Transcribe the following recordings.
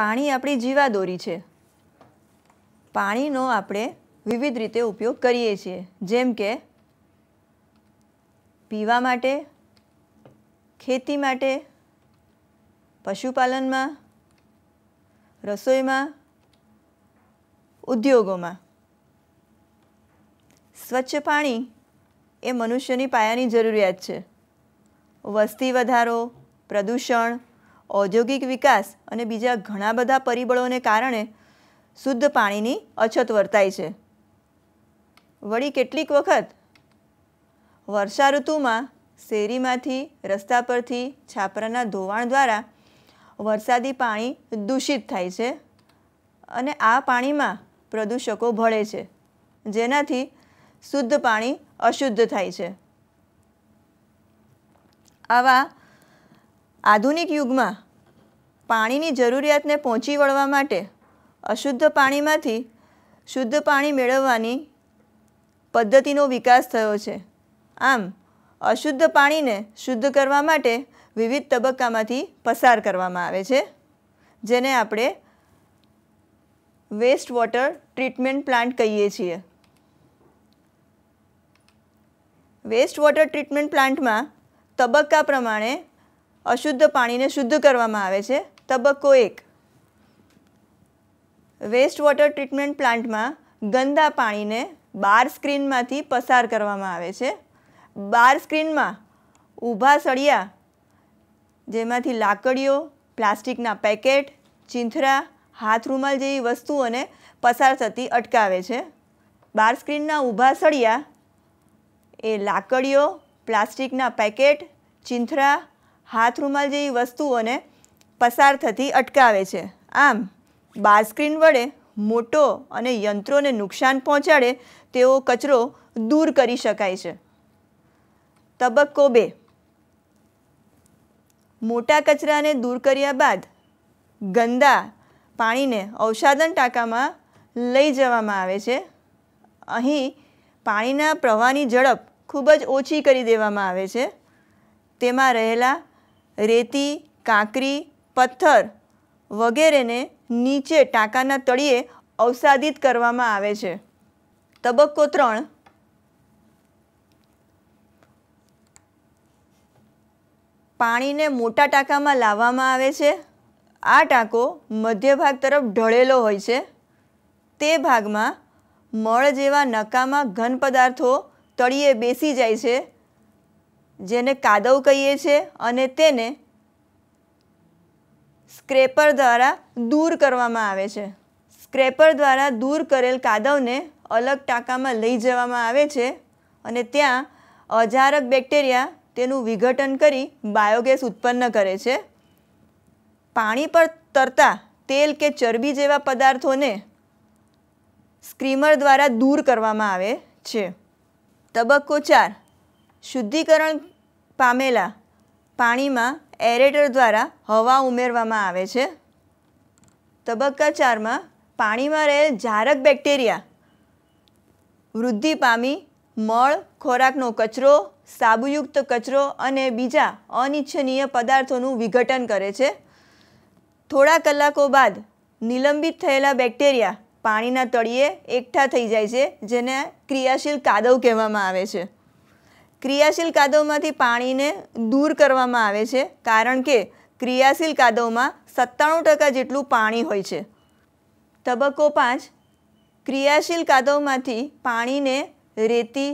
પાણી આપણી જીવાદોરી છે પાણીનો આપણે વિવિધ રીતે ઉપયોગ કરીએ છીએ જેમ કે પીવા માટે ખેતી માટે પશુપાલનમાં રસોઈમાં ઉદ્યોગોમાં સ્વચ્છ પાણી એ મનુષ્યની પાયાની જરૂરિયાત છે વસ્તી વધારો પ્રદૂષણ ઔદ્યોગિક વિકાસ અને બીજા ઘણા બધા પરિબળોને કારણે શુદ્ધ પાણીની અછત વર્તાય છે વળી કેટલીક વખત વર્ષા ઋતુમાં શેરીમાંથી રસ્તા પરથી છાપરાના ધોવાણ દ્વારા વરસાદી પાણી દૂષિત થાય છે અને આ પાણીમાં પ્રદૂષકો ભળે છે જેનાથી શુદ્ધ પાણી અશુદ્ધ થાય છે આવા આધુનિક યુગમાં પાણીની જરૂરિયાતને પહોંચી વળવા માટે અશુદ્ધ પાણીમાંથી શુદ્ધ પાણી મેળવવાની પદ્ધતિનો વિકાસ થયો છે આમ અશુદ્ધ પાણીને શુદ્ધ કરવા માટે વિવિધ તબક્કામાંથી પસાર કરવામાં આવે છે જેને આપણે વેસ્ટ વોટર ટ્રીટમેન્ટ પ્લાન્ટ કહીએ છીએ વેસ્ટ વોટર ટ્રીટમેન્ટ પ્લાન્ટમાં તબક્કા પ્રમાણે અશુદ્ધ પાણીને શુદ્ધ કરવામાં આવે છે તબક્કો એક વેસ્ટ વોટર ટ્રીટમેન્ટ પ્લાન્ટમાં ગંદા પાણીને બાર સ્ક્રીનમાંથી પસાર કરવામાં આવે છે બાર સ્ક્રીનમાં ઊભા સળિયા જેમાંથી લાકડીઓ પ્લાસ્ટિકના પેકેટ ચીંથરા હાથ રૂમાલ જેવી વસ્તુઓને પસાર થતી અટકાવે છે બાર સ્ક્રીનના ઊભા સળિયા એ લાકડીઓ પ્લાસ્ટિકના પેકેટ ચીંથરા હાથ રૂમાલ જેવી વસ્તુઓને પસાર થતી અટકાવે છે આમ બાસ્ક્રીન વડે મોટો અને યંત્રોને નુકસાન પહોંચાડે તેવો કચરો દૂર કરી શકાય છે તબક્કો બે મોટા કચરાને દૂર કર્યા બાદ ગંદા પાણીને અવસાદન ટાંકામાં લઈ જવામાં આવે છે અહીં પાણીના પ્રવાહની ઝડપ ખૂબ જ ઓછી કરી દેવામાં આવે છે તેમાં રહેલા રેતી કાંકરી પથ્થર વગેરેને નીચે ટાંકાના તળિયે અવસાદિત કરવામાં આવે છે તબક્કો ત્રણ પાણીને મોટા ટાંકામાં લાવવામાં આવે છે આ ટાંકો મધ્ય ભાગ તરફ ઢળેલો હોય છે તે ભાગમાં મળ જેવા નકામાં ઘન પદાર્થો તળિયે બેસી જાય છે જેને કાદવ કહીએ છીએ અને તેને સ્ક્રેપર દ્વારા દૂર કરવામાં આવે છે સ્ક્રેપર દ્વારા દૂર કરેલ કાદવને અલગ ટાંકામાં લઈ જવામાં આવે છે અને ત્યાં અજારક બેક્ટેરિયા તેનું વિઘટન કરી બાયોગેસ ઉત્પન્ન કરે છે પાણી પર તરતા તેલ કે ચરબી જેવા પદાર્થોને સ્ક્રીમર દ્વારા દૂર કરવામાં આવે છે તબક્કો ચાર શુદ્ધિકરણ પામેલા પાણીમાં એરેટર દ્વારા હવા ઉમેરવામાં આવે છે તબક્કા ચારમાં પાણીમાં રહેલ જારક બેક્ટેરિયા વૃદ્ધિ પામી મળ ખોરાકનો કચરો સાબુયુક્ત કચરો અને બીજા અનિચ્છનીય પદાર્થોનું વિઘટન કરે છે થોડા કલાકો બાદ નિલંબિત થયેલા બેક્ટેરિયા પાણીના તળિયે એકઠા થઈ જાય છે જેને ક્રિયાશીલ કાદવ કહેવામાં આવે છે ક્રિયાશીલ કાદવમાંથી પાણીને દૂર કરવામાં આવે છે કારણ કે ક્રિયાશીલ કાદવમાં સત્તાણું ટકા જેટલું પાણી હોય છે તબક્કો પાંચ ક્રિયાશીલ કાદવમાંથી પાણીને રેતી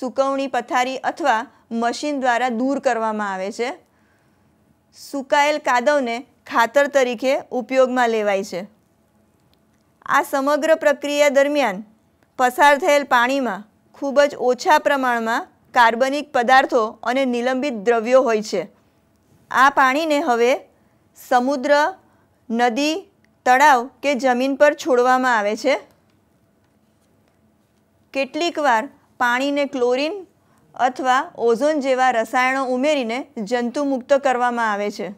સૂકવણી પથારી અથવા મશીન દ્વારા દૂર કરવામાં આવે છે સુકાયેલ કાદવને ખાતર તરીકે ઉપયોગમાં લેવાય છે આ સમગ્ર પ્રક્રિયા દરમિયાન પસાર થયેલ પાણીમાં ખૂબ જ ઓછા પ્રમાણમાં કાર્બનિક પદાર્થો અને નિલંબિત દ્રવ્યો હોય છે આ પાણીને હવે સમુદ્ર નદી તળાવ કે જમીન પર છોડવામાં આવે છે કેટલીકવાર પાણીને ક્લોરીન અથવા ઓઝોન જેવા રસાયણો ઉમેરીને જંતુમુક્ત કરવામાં આવે છે